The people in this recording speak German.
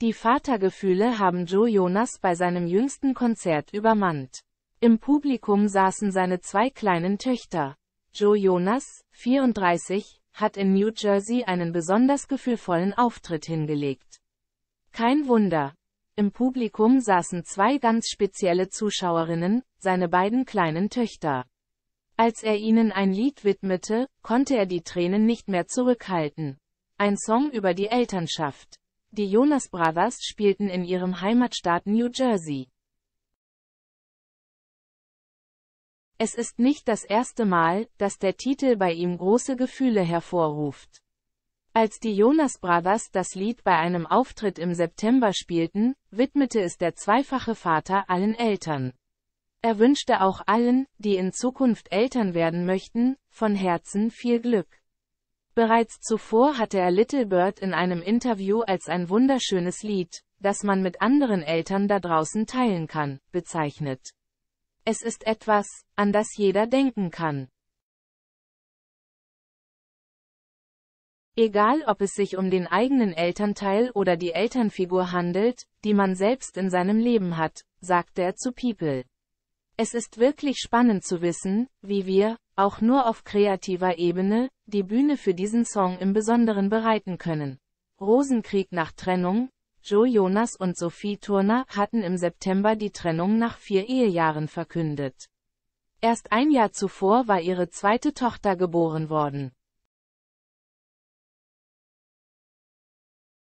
Die Vatergefühle haben Joe Jonas bei seinem jüngsten Konzert übermannt. Im Publikum saßen seine zwei kleinen Töchter. Joe Jonas, 34, hat in New Jersey einen besonders gefühlvollen Auftritt hingelegt. Kein Wunder. Im Publikum saßen zwei ganz spezielle Zuschauerinnen, seine beiden kleinen Töchter. Als er ihnen ein Lied widmete, konnte er die Tränen nicht mehr zurückhalten. Ein Song über die Elternschaft. Die Jonas Brothers spielten in ihrem Heimatstaat New Jersey. Es ist nicht das erste Mal, dass der Titel bei ihm große Gefühle hervorruft. Als die Jonas Brothers das Lied bei einem Auftritt im September spielten, widmete es der zweifache Vater allen Eltern. Er wünschte auch allen, die in Zukunft Eltern werden möchten, von Herzen viel Glück. Bereits zuvor hatte er Little Bird in einem Interview als ein wunderschönes Lied, das man mit anderen Eltern da draußen teilen kann, bezeichnet. Es ist etwas, an das jeder denken kann. Egal ob es sich um den eigenen Elternteil oder die Elternfigur handelt, die man selbst in seinem Leben hat, sagte er zu People. Es ist wirklich spannend zu wissen, wie wir, auch nur auf kreativer Ebene, die Bühne für diesen Song im Besonderen bereiten können. Rosenkrieg nach Trennung, Joe Jonas und Sophie Turner hatten im September die Trennung nach vier Ehejahren verkündet. Erst ein Jahr zuvor war ihre zweite Tochter geboren worden.